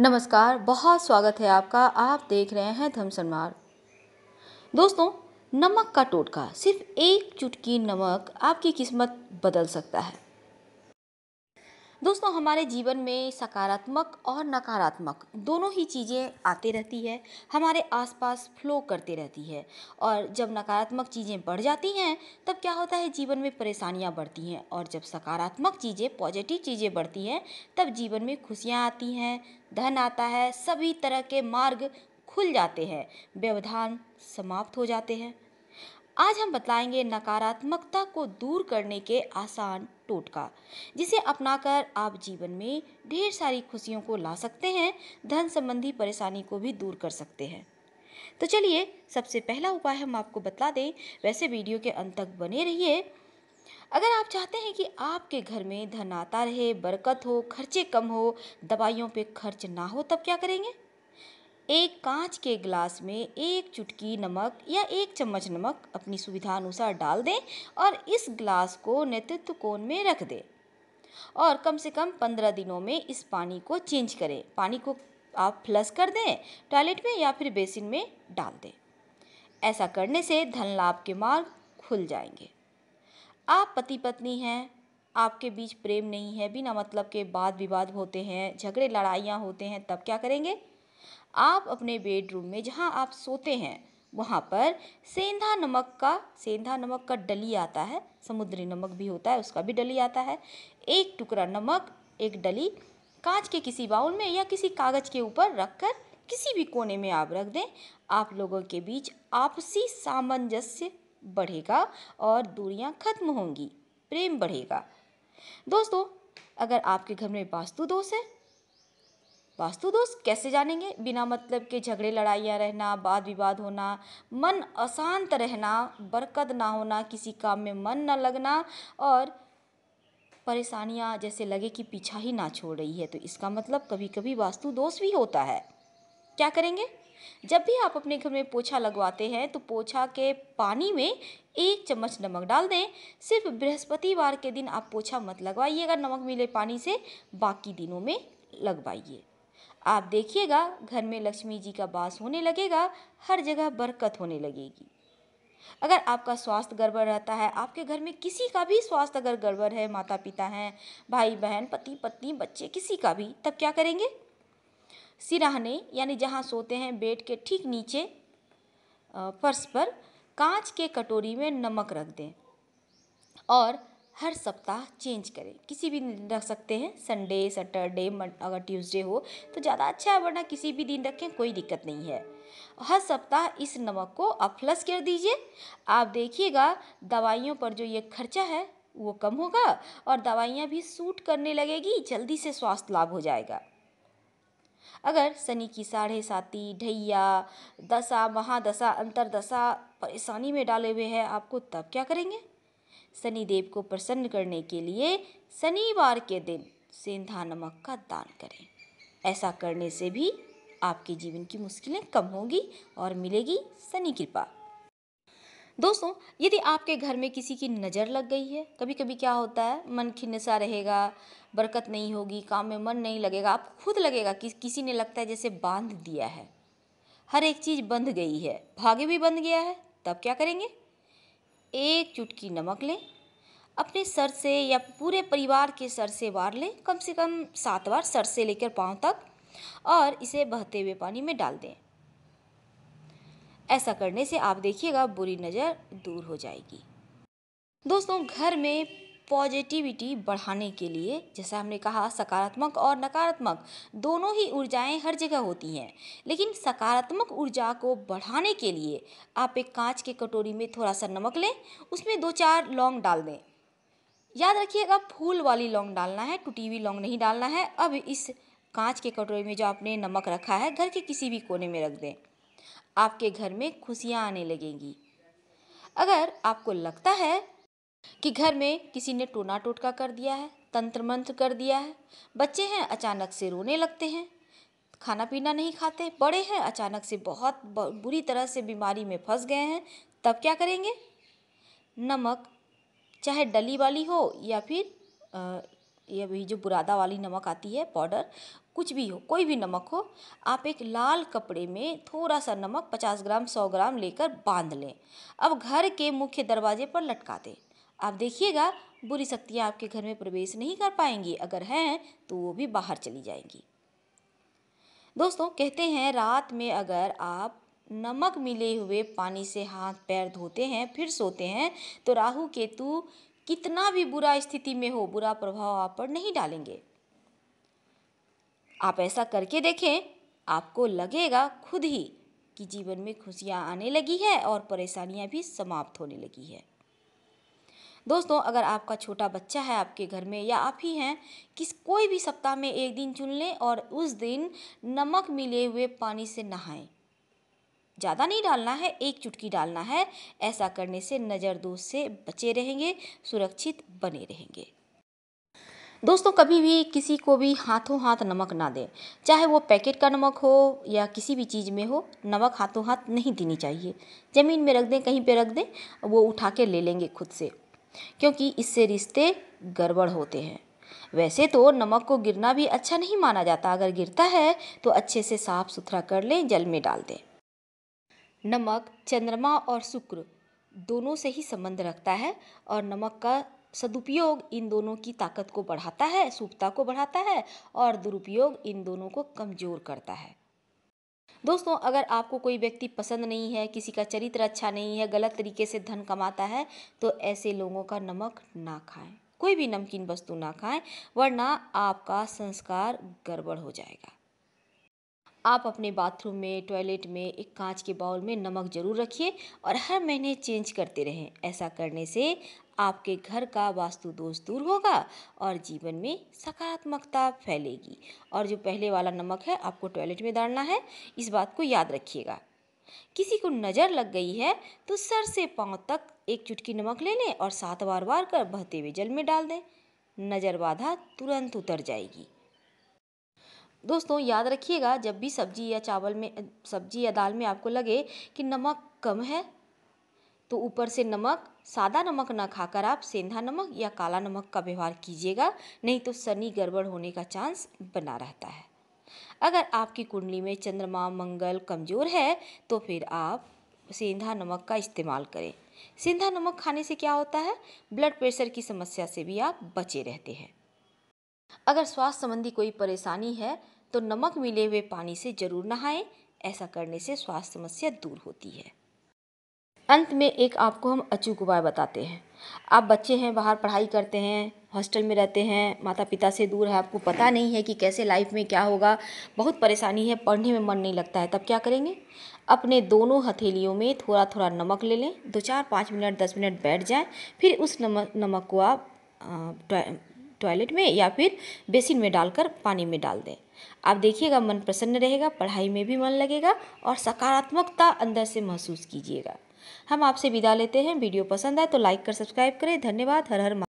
नमस्कार बहुत स्वागत है आपका आप देख रहे हैं धमसन मार्ग दोस्तों नमक का टोटका सिर्फ एक चुटकी नमक आपकी किस्मत बदल सकता है दोस्तों हमारे जीवन में सकारात्मक और नकारात्मक दोनों ही चीज़ें आती रहती है हमारे आसपास फ्लो करती रहती है और जब नकारात्मक चीज़ें बढ़ जाती हैं तब क्या होता है जीवन में परेशानियां बढ़ती हैं और जब सकारात्मक चीज़ें पॉजिटिव चीज़ें बढ़ती हैं तब जीवन में खुशियाँ आती हैं धन आता है सभी तरह के मार्ग खुल जाते हैं व्यवधान समाप्त हो जाते हैं आज हम बताएंगे नकारात्मकता को दूर करने के आसान टोटका जिसे अपनाकर आप जीवन में ढेर सारी खुशियों को ला सकते हैं धन संबंधी परेशानी को भी दूर कर सकते हैं तो चलिए सबसे पहला उपाय हम आपको बता दें वैसे वीडियो के अंत तक बने रहिए अगर आप चाहते हैं कि आपके घर में धन आता रहे बरकत हो खर्चे कम हो दवाइयों पे खर्च ना हो तब क्या करेंगे एक कांच के ग्लास में एक चुटकी नमक या एक चम्मच नमक अपनी सुविधानुसार डाल दें और इस ग्लास को नेतृत्व कोण में रख दें और कम से कम पंद्रह दिनों में इस पानी को चेंज करें पानी को आप फ्लस कर दें टॉयलेट में या फिर बेसिन में डाल दें ऐसा करने से धन लाभ के मार्ग खुल जाएंगे आप पति पत्नी हैं आपके बीच प्रेम नहीं है बिना मतलब के वाद विवाद होते हैं झगड़े लड़ाइयाँ होते हैं तब क्या करेंगे आप अपने बेडरूम में जहाँ आप सोते हैं वहाँ पर सेंधा नमक का सेंधा नमक का डली आता है समुद्री नमक भी होता है उसका भी डली आता है एक टुकड़ा नमक एक डली कांच के किसी बाउल में या किसी कागज़ के ऊपर रखकर किसी भी कोने में आप रख दें आप लोगों के बीच आपसी सामंजस्य बढ़ेगा और दूरियां खत्म होंगी प्रेम बढ़ेगा दोस्तों अगर आपके घर में वास्तु दोष है वास्तु दोष कैसे जानेंगे बिना मतलब के झगड़े लड़ाइयाँ रहना वाद विवाद होना मन अशांत रहना बरकत ना होना किसी काम में मन ना लगना और परेशानियाँ जैसे लगे कि पीछा ही ना छोड़ रही है तो इसका मतलब कभी कभी वास्तु दोष भी होता है क्या करेंगे जब भी आप अपने घर में पोछा लगवाते हैं तो पोछा के पानी में एक चम्मच नमक डाल दें सिर्फ बृहस्पतिवार के दिन आप पोछा मत लगवाइएगा नमक मिले पानी से बाकी दिनों में लगवाइए आप देखिएगा घर में लक्ष्मी जी का वास होने लगेगा हर जगह बरकत होने लगेगी अगर आपका स्वास्थ्य गड़बड़ रहता है आपके घर में किसी का भी स्वास्थ्य अगर गड़बड़ है माता पिता हैं भाई बहन पति पत्नी बच्चे किसी का भी तब क्या करेंगे सिराहने यानी जहाँ सोते हैं बेड के ठीक नीचे फर्श पर कांच के कटोरी में नमक रख दें और हर सप्ताह चेंज करें किसी भी दिन रख सकते हैं संडे सैटरडे अगर ट्यूसडे हो तो ज़्यादा अच्छा है वरना किसी भी दिन रखें कोई दिक्कत नहीं है हर सप्ताह इस नमक को आप फ्लस कर दीजिए आप देखिएगा दवाइयों पर जो ये खर्चा है वो कम होगा और दवाइयाँ भी सूट करने लगेगी जल्दी से स्वास्थ्य लाभ हो जाएगा अगर शनि की साढ़े साती ढैया दशा महादशा अंतरदशा परेशानी में डाले हुए हैं आपको तब क्या करेंगे शनिदेव को प्रसन्न करने के लिए शनिवार के दिन सेंधा नमक का दान करें ऐसा करने से भी आपके जीवन की मुश्किलें कम होंगी और मिलेगी शनि कृपा दोस्तों यदि आपके घर में किसी की नज़र लग गई है कभी कभी क्या होता है मन खिन्नसा रहेगा बरकत नहीं होगी काम में मन नहीं लगेगा आपको खुद लगेगा कि किसी ने लगता है जैसे बांध दिया है हर एक चीज़ बंध गई है भाग्य भी बंध गया है तब क्या करेंगे एक चुटकी नमक लें अपने सर से या पूरे परिवार के सर से वार लें कम से कम सात बार सर से लेकर पाँव तक और इसे बहते हुए पानी में डाल दें ऐसा करने से आप देखिएगा बुरी नज़र दूर हो जाएगी दोस्तों घर में पॉजिटिविटी बढ़ाने के लिए जैसा हमने कहा सकारात्मक और नकारात्मक दोनों ही ऊर्जाएं हर जगह होती हैं लेकिन सकारात्मक ऊर्जा को बढ़ाने के लिए आप एक कांच के कटोरी में थोड़ा सा नमक लें उसमें दो चार लौंग डाल दें याद रखिएगा फूल वाली लौंग डालना है टूटी हुई लौंग नहीं डालना है अब इस कांच के कटोरी में जो आपने नमक रखा है घर के किसी भी कोने में रख दें आपके घर में खुशियाँ आने लगेंगी अगर आपको लगता है कि घर में किसी ने टोना टोटका कर दिया है तंत्र मंत्र कर दिया है बच्चे हैं अचानक से रोने लगते हैं खाना पीना नहीं खाते बड़े हैं अचानक से बहुत बुरी तरह से बीमारी में फंस गए हैं तब क्या करेंगे नमक चाहे डली वाली हो या फिर ये भी जो बुरादा वाली नमक आती है पाउडर कुछ भी हो कोई भी नमक हो आप एक लाल कपड़े में थोड़ा सा नमक 50 ग्राम 100 ग्राम लेकर बांध लें अब घर के मुख्य दरवाजे पर लटका दें आप देखिएगा बुरी शक्तियाँ आपके घर में प्रवेश नहीं कर पाएंगी अगर हैं तो वो भी बाहर चली जाएंगी दोस्तों कहते हैं रात में अगर आप नमक मिले हुए पानी से हाथ पैर धोते हैं फिर सोते हैं तो राहु केतु कितना भी बुरा स्थिति में हो बुरा प्रभाव आप पर नहीं डालेंगे आप ऐसा करके देखें आपको लगेगा खुद ही कि जीवन में खुशियाँ आने लगी है और परेशानियाँ भी समाप्त होने लगी है दोस्तों अगर आपका छोटा बच्चा है आपके घर में या आप ही हैं किस कोई भी सप्ताह में एक दिन चुन लें और उस दिन नमक मिले हुए पानी से नहाएं ज़्यादा नहीं डालना है एक चुटकी डालना है ऐसा करने से नज़र दोष से बचे रहेंगे सुरक्षित बने रहेंगे दोस्तों कभी भी किसी को भी हाथों हाथ नमक ना दें चाहे वो पैकेट का नमक हो या किसी भी चीज़ में हो नमक हाथों हाथ नहीं देनी चाहिए ज़मीन में रख दें कहीं पे रख दें वो उठा के ले लेंगे खुद से क्योंकि इससे रिश्ते गड़बड़ होते हैं वैसे तो नमक को गिरना भी अच्छा नहीं माना जाता अगर गिरता है तो अच्छे से साफ सुथरा कर लें जल में डाल दें नमक चंद्रमा और शुक्र दोनों से ही संबंध रखता है और नमक का सदुपयोग इन दोनों की ताकत को बढ़ाता है सुपता को बढ़ाता है और दुरुपयोग इन दोनों को कमज़ोर करता है दोस्तों अगर आपको कोई व्यक्ति पसंद नहीं है किसी का चरित्र अच्छा नहीं है गलत तरीके से धन कमाता है तो ऐसे लोगों का नमक ना खाएं कोई भी नमकीन वस्तु ना खाएं वरना आपका संस्कार गड़बड़ हो जाएगा आप अपने बाथरूम में टॉयलेट में एक कांच के बाउल में नमक ज़रूर रखिए और हर महीने चेंज करते रहें ऐसा करने से आपके घर का वास्तु दोष दूर होगा और जीवन में सकारात्मकता फैलेगी और जो पहले वाला नमक है आपको टॉयलेट में डालना है इस बात को याद रखिएगा किसी को नज़र लग गई है तो सर से पाँव तक एक चुटकी नमक ले लें और सात बार बार कर बहते हुए जल में डाल दें नज़र बाधा तुरंत उतर जाएगी दोस्तों याद रखिएगा जब भी सब्जी या चावल में सब्जी या दाल में आपको लगे कि नमक कम है तो ऊपर से नमक सादा नमक ना खाकर आप सेंधा नमक या काला नमक का व्यवहार कीजिएगा नहीं तो शनि गड़बड़ होने का चांस बना रहता है अगर आपकी कुंडली में चंद्रमा मंगल कमज़ोर है तो फिर आप सेंधा नमक का इस्तेमाल करें सेंधा नमक खाने से क्या होता है ब्लड प्रेशर की समस्या से भी आप बचे रहते हैं अगर स्वास्थ्य संबंधी कोई परेशानी है तो नमक मिले हुए पानी से जरूर नहाएं ऐसा करने से स्वास्थ्य समस्या दूर होती है अंत में एक आपको हम अचूक उपाय बताते हैं आप बच्चे हैं बाहर पढ़ाई करते हैं हॉस्टल में रहते हैं माता पिता से दूर है आपको पता नहीं है कि कैसे लाइफ में क्या होगा बहुत परेशानी है पढ़ने में मन नहीं लगता है तब क्या करेंगे अपने दोनों हथेलियों में थोड़ा थोड़ा नमक ले लें दो चार पाँच मिनट दस मिनट बैठ जाएं फिर उस नमक नमक को आप टॉयलेट में या फिर बेसिन में डालकर पानी में डाल दें आप देखिएगा मन प्रसन्न रहेगा पढ़ाई में भी मन लगेगा और सकारात्मकता अंदर से महसूस कीजिएगा हम आपसे विदा लेते हैं वीडियो पसंद आए तो लाइक कर सब्सक्राइब करें धन्यवाद हर हर